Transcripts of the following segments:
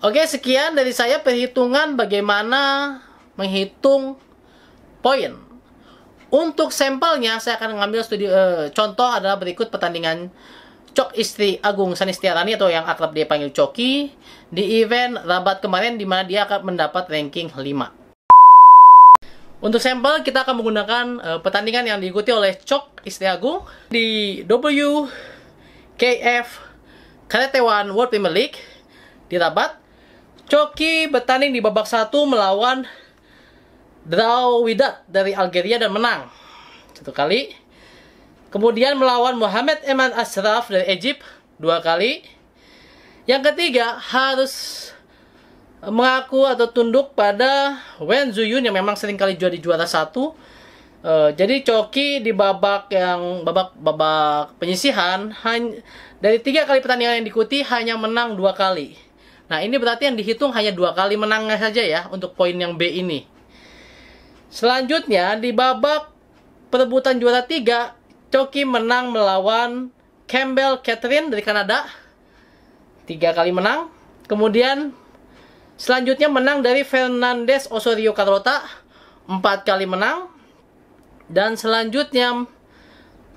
Oke, sekian dari saya perhitungan bagaimana menghitung poin. Untuk sampelnya, saya akan mengambil studi, eh, contoh adalah berikut pertandingan Cok istri Agung Sanistiarani atau yang akrab dia panggil Coki di event Rabat kemarin di mana dia akan mendapat ranking 5. Untuk sampel kita akan menggunakan uh, pertandingan yang diikuti oleh Cok istri Agung di WKF Karetewan World Premier League di Rabat Coki bertanding di babak satu melawan Widat dari Algeria dan menang satu kali. Kemudian melawan Muhammad Eman Ashraf dari Egypt dua kali. Yang ketiga harus mengaku atau tunduk pada Wen Zuyun yang memang sering kali juara di juara satu. E, jadi Coki di babak yang babak babak penyisihan hanya dari tiga kali pertandingan yang diikuti hanya menang dua kali. Nah, ini berarti yang dihitung hanya dua kali menangnya saja ya untuk poin yang B ini. Selanjutnya, di babak perebutan juara tiga Choki menang melawan Campbell Catherine dari Kanada. Tiga kali menang. Kemudian, selanjutnya menang dari Fernandez Osorio Carlota. Empat kali menang. Dan selanjutnya,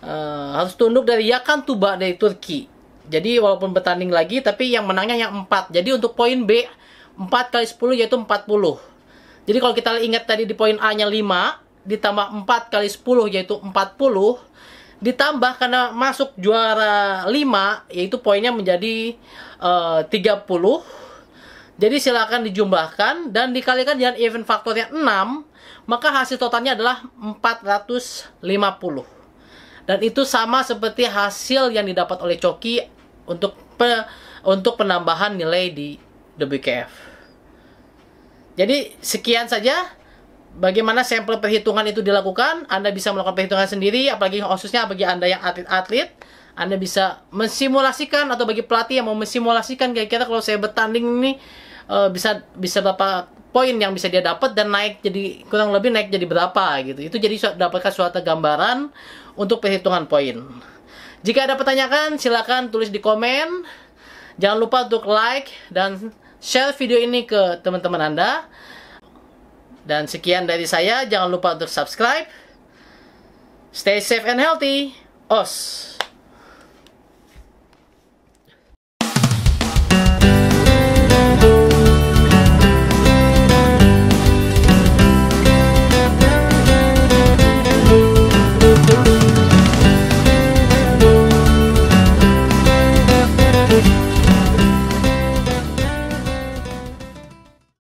uh, harus tunduk dari Yakan Tuba dari Turki jadi walaupun bertanding lagi tapi yang menangnya yang 4. Jadi untuk poin B 4 kali 10 yaitu 40. Jadi kalau kita ingat tadi di poin A-nya 5 ditambah 4 kali 10 yaitu 40 ditambah karena masuk juara 5 yaitu poinnya menjadi eh, uh, 30. Jadi silakan dijumlahkan dan dikalikan dengan event faktornya 6, maka hasil totalnya adalah 450. Dan itu sama seperti hasil yang didapat oleh Coki untuk pe, untuk penambahan nilai di WKF. Jadi sekian saja bagaimana sampel perhitungan itu dilakukan. Anda bisa melakukan perhitungan sendiri, apalagi khususnya bagi Anda yang atlet-atlet. Anda bisa mensimulasikan atau bagi pelatih yang mau mensimulasikan kayak kita kalau saya bertanding ini eh, bisa bisa berapa poin yang bisa dia dapat dan naik jadi kurang lebih naik jadi berapa gitu. Itu jadi dapatkan suatu gambaran untuk perhitungan poin. Jika ada pertanyaan, silakan tulis di komen. Jangan lupa untuk like dan share video ini ke teman-teman Anda. Dan sekian dari saya, jangan lupa untuk subscribe. Stay safe and healthy. OS.